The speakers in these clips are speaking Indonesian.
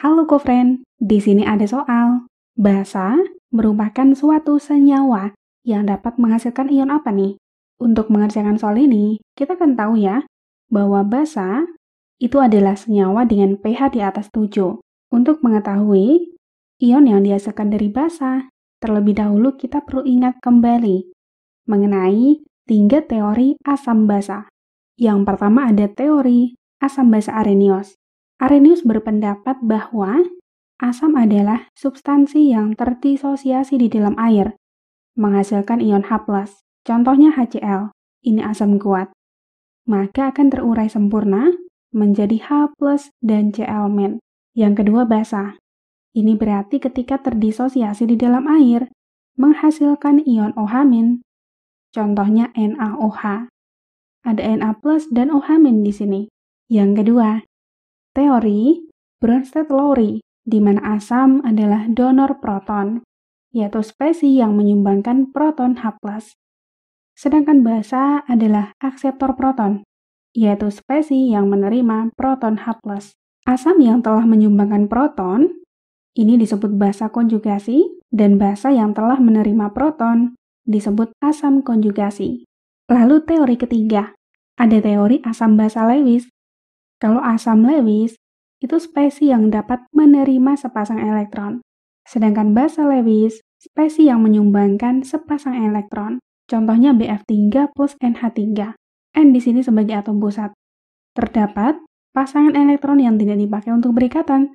Halo kofren, di sini ada soal. Basa merupakan suatu senyawa yang dapat menghasilkan ion apa nih? Untuk mengerjakan soal ini, kita akan tahu ya bahwa basa itu adalah senyawa dengan pH di atas 7. Untuk mengetahui ion yang dihasilkan dari basa, terlebih dahulu kita perlu ingat kembali mengenai tiga teori asam basa. Yang pertama ada teori asam basa arenios Arrhenius berpendapat bahwa asam adalah substansi yang terdisosiasi di dalam air, menghasilkan ion H+, contohnya HCl, ini asam kuat. Maka akan terurai sempurna menjadi H+, dan Cl-. Yang kedua basah. Ini berarti ketika terdisosiasi di dalam air, menghasilkan ion OH-, contohnya NaOH. Ada Na+, dan OH- di sini. Yang kedua, Teori Bronsted-Lowry, di mana asam adalah donor proton, yaitu spesi yang menyumbangkan proton H+. Sedangkan basa adalah akseptor proton, yaitu spesi yang menerima proton H+. Asam yang telah menyumbangkan proton, ini disebut basa konjugasi, dan basa yang telah menerima proton disebut asam konjugasi. Lalu teori ketiga, ada teori asam basa Lewis kalau asam Lewis, itu spesi yang dapat menerima sepasang elektron. Sedangkan basa Lewis, spesi yang menyumbangkan sepasang elektron. Contohnya BF3 plus NH3. N di sini sebagai atom pusat. Terdapat pasangan elektron yang tidak dipakai untuk berikatan.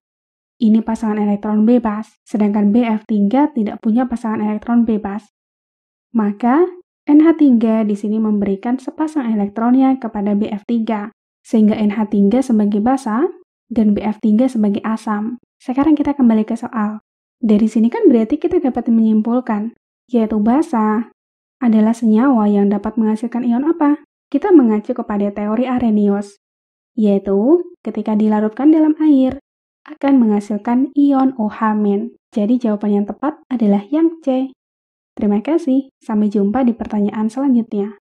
Ini pasangan elektron bebas, sedangkan BF3 tidak punya pasangan elektron bebas. Maka, NH3 di sini memberikan sepasang elektronnya kepada BF3 sehingga NH3 sebagai basa dan BF3 sebagai asam. Sekarang kita kembali ke soal. Dari sini kan berarti kita dapat menyimpulkan, yaitu basa adalah senyawa yang dapat menghasilkan ion apa? Kita mengacu kepada teori Arrhenius, yaitu ketika dilarutkan dalam air akan menghasilkan ion OH-. Jadi jawaban yang tepat adalah yang C. Terima kasih, sampai jumpa di pertanyaan selanjutnya.